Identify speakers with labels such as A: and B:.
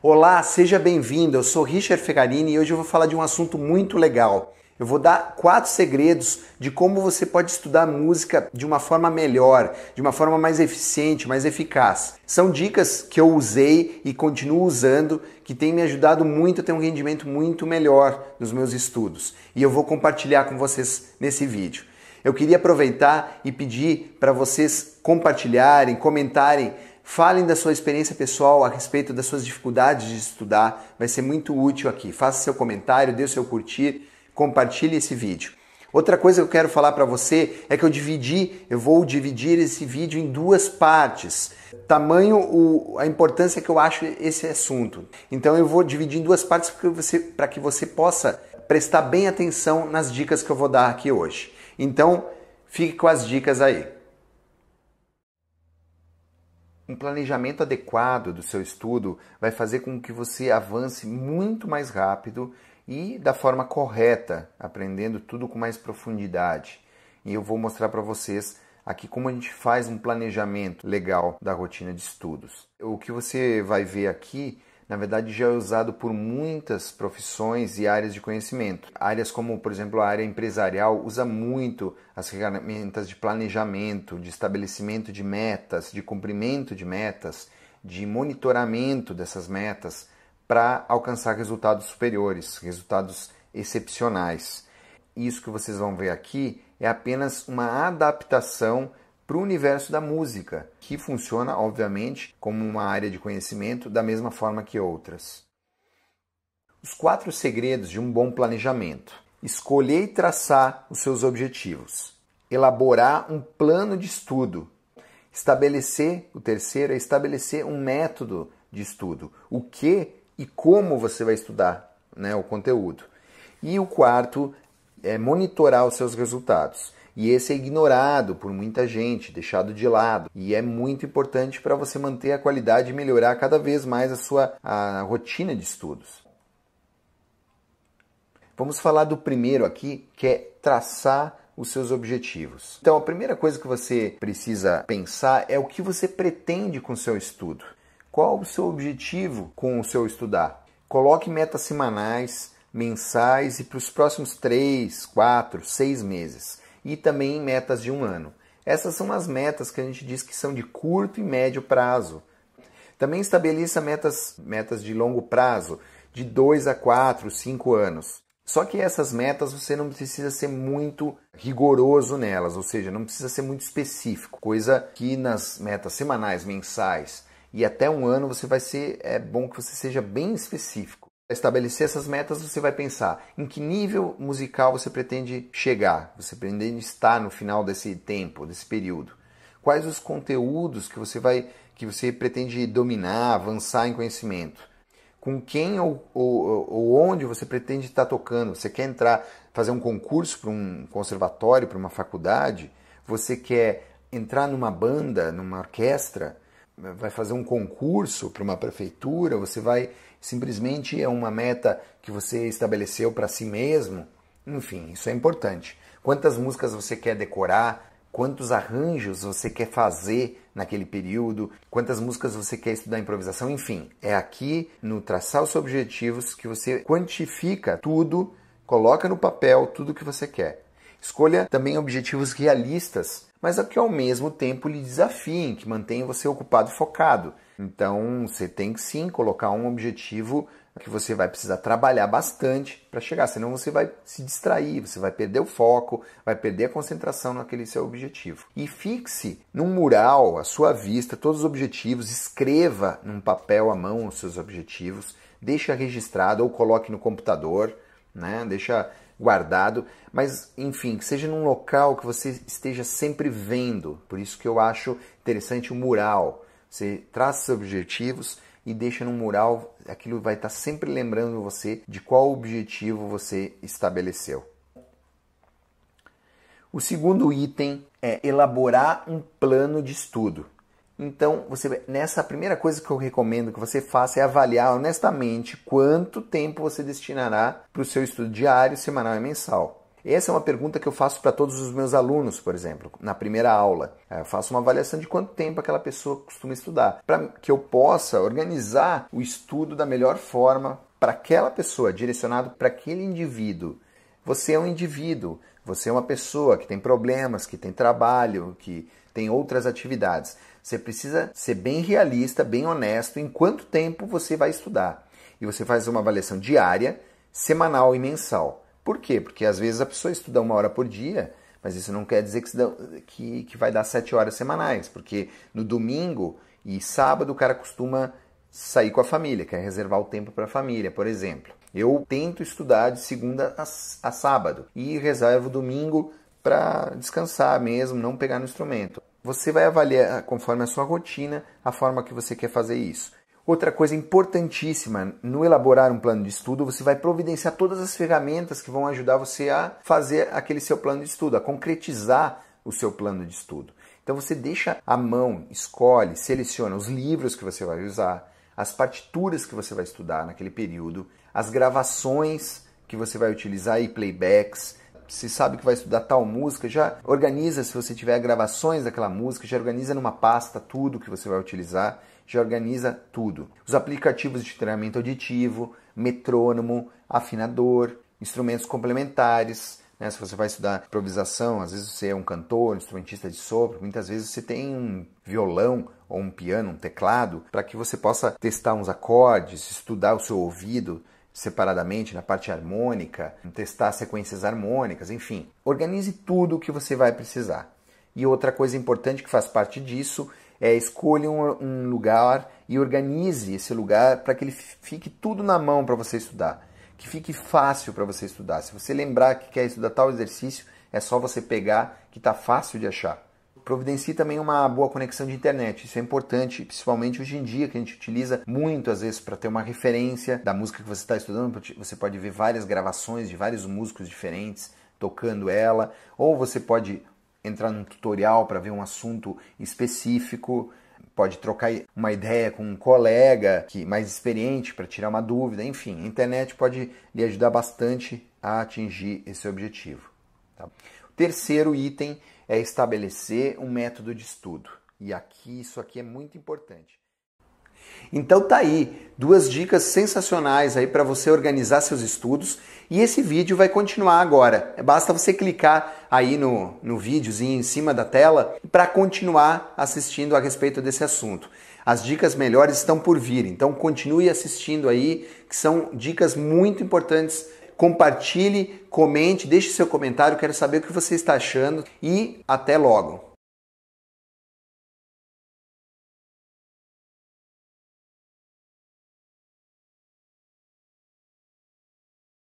A: Olá, seja bem-vindo. Eu sou Richard Fegarini e hoje eu vou falar de um assunto muito legal. Eu vou dar quatro segredos de como você pode estudar música de uma forma melhor, de uma forma mais eficiente, mais eficaz. São dicas que eu usei e continuo usando que tem me ajudado muito a ter um rendimento muito melhor nos meus estudos. E eu vou compartilhar com vocês nesse vídeo. Eu queria aproveitar e pedir para vocês compartilharem, comentarem Falem da sua experiência pessoal a respeito das suas dificuldades de estudar, vai ser muito útil aqui. Faça seu comentário, dê seu curtir compartilhe esse vídeo. Outra coisa que eu quero falar para você é que eu dividi, eu vou dividir esse vídeo em duas partes. Tamanho o, a importância que eu acho esse assunto. Então eu vou dividir em duas partes para que você possa prestar bem atenção nas dicas que eu vou dar aqui hoje. Então, fique com as dicas aí. Um planejamento adequado do seu estudo vai fazer com que você avance muito mais rápido e da forma correta, aprendendo tudo com mais profundidade. E eu vou mostrar para vocês aqui como a gente faz um planejamento legal da rotina de estudos. O que você vai ver aqui, na verdade, já é usado por muitas profissões e áreas de conhecimento. Áreas como, por exemplo, a área empresarial usa muito as ferramentas de planejamento, de estabelecimento de metas, de cumprimento de metas, de monitoramento dessas metas para alcançar resultados superiores, resultados excepcionais. Isso que vocês vão ver aqui é apenas uma adaptação para o universo da música, que funciona, obviamente, como uma área de conhecimento da mesma forma que outras. Os quatro segredos de um bom planejamento: escolher e traçar os seus objetivos, elaborar um plano de estudo, estabelecer o terceiro é estabelecer um método de estudo, o que e como você vai estudar né, o conteúdo. E o quarto é monitorar os seus resultados. E esse é ignorado por muita gente, deixado de lado. E é muito importante para você manter a qualidade e melhorar cada vez mais a sua a rotina de estudos. Vamos falar do primeiro aqui, que é traçar os seus objetivos. Então, a primeira coisa que você precisa pensar é o que você pretende com o seu estudo. Qual o seu objetivo com o seu estudar? Coloque metas semanais, mensais e para os próximos 3, 4, 6 meses. E também metas de um ano. Essas são as metas que a gente diz que são de curto e médio prazo. Também estabeleça metas, metas de longo prazo, de 2 a 4, 5 anos. Só que essas metas você não precisa ser muito rigoroso nelas, ou seja, não precisa ser muito específico, coisa que nas metas semanais, mensais e até um ano você vai ser é bom que você seja bem específico. Para estabelecer essas metas, você vai pensar em que nível musical você pretende chegar, você pretende estar no final desse tempo, desse período. Quais os conteúdos que você vai que você pretende dominar, avançar em conhecimento? Com quem ou, ou, ou onde você pretende estar tocando? Você quer entrar, fazer um concurso para um conservatório, para uma faculdade? Você quer entrar numa banda, numa orquestra? vai fazer um concurso para uma prefeitura, você vai simplesmente é uma meta que você estabeleceu para si mesmo. Enfim, isso é importante. Quantas músicas você quer decorar? Quantos arranjos você quer fazer naquele período? Quantas músicas você quer estudar improvisação? Enfim, é aqui no traçar os objetivos que você quantifica tudo, coloca no papel tudo que você quer. Escolha também objetivos realistas mas é que ao mesmo tempo lhe desafiem, que mantenham você ocupado e focado. Então você tem que sim colocar um objetivo que você vai precisar trabalhar bastante para chegar, senão você vai se distrair, você vai perder o foco, vai perder a concentração naquele seu objetivo. E fixe num mural, à sua vista, todos os objetivos, escreva num papel à mão os seus objetivos, deixa registrado ou coloque no computador, né? Deixa guardado, mas enfim, que seja num local que você esteja sempre vendo. Por isso que eu acho interessante o mural. Você traz seus objetivos e deixa no mural, aquilo vai estar sempre lembrando você de qual objetivo você estabeleceu. O segundo item é elaborar um plano de estudo. Então, você nessa primeira coisa que eu recomendo que você faça é avaliar honestamente quanto tempo você destinará para o seu estudo diário, semanal e mensal. Essa é uma pergunta que eu faço para todos os meus alunos, por exemplo, na primeira aula. É, eu faço uma avaliação de quanto tempo aquela pessoa costuma estudar, para que eu possa organizar o estudo da melhor forma para aquela pessoa, direcionado para aquele indivíduo. Você é um indivíduo, você é uma pessoa que tem problemas, que tem trabalho, que tem outras atividades. Você precisa ser bem realista, bem honesto em quanto tempo você vai estudar. E você faz uma avaliação diária, semanal e mensal. Por quê? Porque às vezes a pessoa estuda uma hora por dia, mas isso não quer dizer que, que, que vai dar sete horas semanais, porque no domingo e sábado o cara costuma sair com a família, quer reservar o tempo para a família, por exemplo. Eu tento estudar de segunda a, a sábado e reservo domingo para descansar mesmo, não pegar no instrumento. Você vai avaliar, ah, conforme a sua rotina, a forma que você quer fazer isso. Outra coisa importantíssima no elaborar um plano de estudo, você vai providenciar todas as ferramentas que vão ajudar você a fazer aquele seu plano de estudo, a concretizar o seu plano de estudo. Então você deixa a mão, escolhe, seleciona os livros que você vai usar, as partituras que você vai estudar naquele período, as gravações que você vai utilizar e playbacks, se sabe que vai estudar tal música, já organiza se você tiver gravações daquela música, já organiza numa pasta tudo que você vai utilizar, já organiza tudo. Os aplicativos de treinamento auditivo, metrônomo, afinador, instrumentos complementares, né? Se você vai estudar improvisação, às vezes você é um cantor, um instrumentista de sopro, muitas vezes você tem um violão ou um piano, um teclado, para que você possa testar uns acordes, estudar o seu ouvido, separadamente na parte harmônica, testar sequências harmônicas, enfim. Organize tudo o que você vai precisar. E outra coisa importante que faz parte disso é escolha um, um lugar e organize esse lugar para que ele fique tudo na mão para você estudar, que fique fácil para você estudar. Se você lembrar que quer estudar tal exercício, é só você pegar que está fácil de achar. Providencie também uma boa conexão de internet. Isso é importante, principalmente hoje em dia, que a gente utiliza muito às vezes para ter uma referência da música que você está estudando. Você pode ver várias gravações de vários músicos diferentes tocando ela, ou você pode entrar num tutorial para ver um assunto específico pode trocar uma ideia com um colega que mais experiente para tirar uma dúvida, enfim, a internet pode lhe ajudar bastante a atingir esse objetivo. Tá? O terceiro item é estabelecer um método de estudo. E aqui isso aqui é muito importante. Então tá aí duas dicas sensacionais aí para você organizar seus estudos e esse vídeo vai continuar agora. Basta você clicar aí no, no videozinho em cima da tela para continuar assistindo a respeito desse assunto. As dicas melhores estão por vir, então continue assistindo aí que são dicas muito importantes compartilhe, comente, deixe seu comentário, quero saber o que você está achando e até logo.